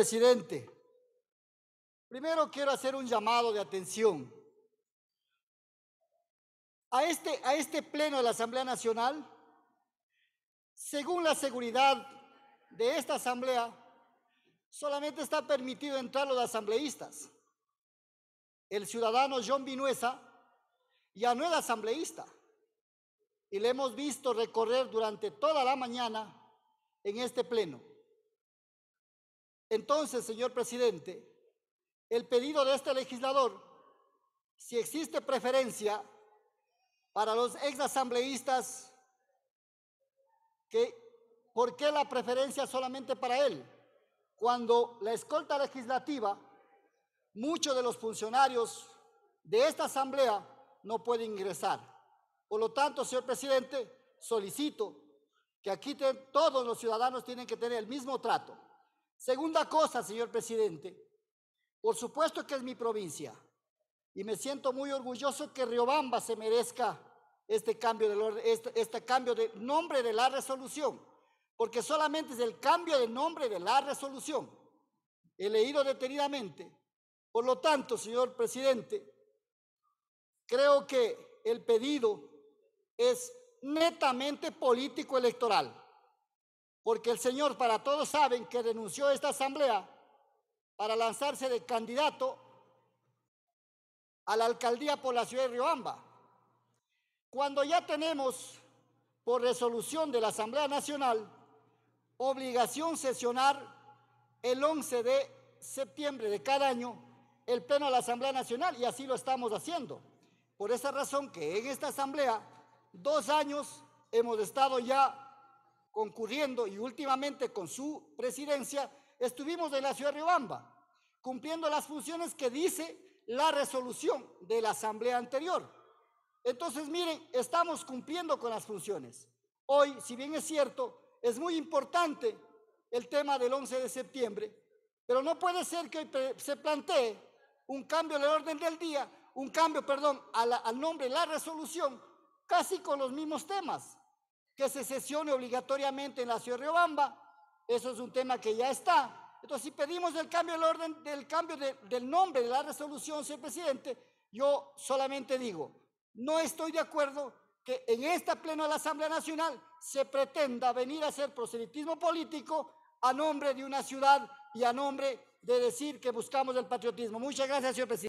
presidente, primero quiero hacer un llamado de atención. A este, a este pleno de la Asamblea Nacional, según la seguridad de esta Asamblea, solamente está permitido entrar los asambleístas. El ciudadano John Vinuesa ya no es asambleísta y le hemos visto recorrer durante toda la mañana en este pleno. Entonces, señor presidente, el pedido de este legislador, si existe preferencia para los exasambleístas, que, ¿por qué la preferencia solamente para él? Cuando la escolta legislativa, muchos de los funcionarios de esta asamblea no pueden ingresar. Por lo tanto, señor presidente, solicito que aquí todos los ciudadanos tienen que tener el mismo trato. Segunda cosa, señor presidente, por supuesto que es mi provincia y me siento muy orgulloso que Riobamba se merezca este cambio, de, este, este cambio de nombre de la resolución, porque solamente es el cambio de nombre de la resolución. He leído detenidamente. Por lo tanto, señor presidente, creo que el pedido es netamente político electoral. Porque el Señor, para todos saben que renunció a esta asamblea para lanzarse de candidato a la alcaldía por la ciudad de Riobamba. Cuando ya tenemos, por resolución de la Asamblea Nacional, obligación sesionar el 11 de septiembre de cada año el Pleno de la Asamblea Nacional, y así lo estamos haciendo. Por esa razón que en esta Asamblea, dos años hemos estado ya concurriendo y últimamente con su presidencia, estuvimos en la ciudad de Riobamba, cumpliendo las funciones que dice la resolución de la asamblea anterior. Entonces, miren, estamos cumpliendo con las funciones. Hoy, si bien es cierto, es muy importante el tema del 11 de septiembre, pero no puede ser que se plantee un cambio en el orden del día, un cambio, perdón, al nombre de la resolución, casi con los mismos temas que se sesione obligatoriamente en la ciudad de Riobamba. Eso es un tema que ya está. Entonces, si pedimos el cambio del orden, del cambio del nombre de la resolución, señor presidente, yo solamente digo, no estoy de acuerdo que en esta pleno de la Asamblea Nacional se pretenda venir a hacer proselitismo político a nombre de una ciudad y a nombre de decir que buscamos el patriotismo. Muchas gracias, señor presidente.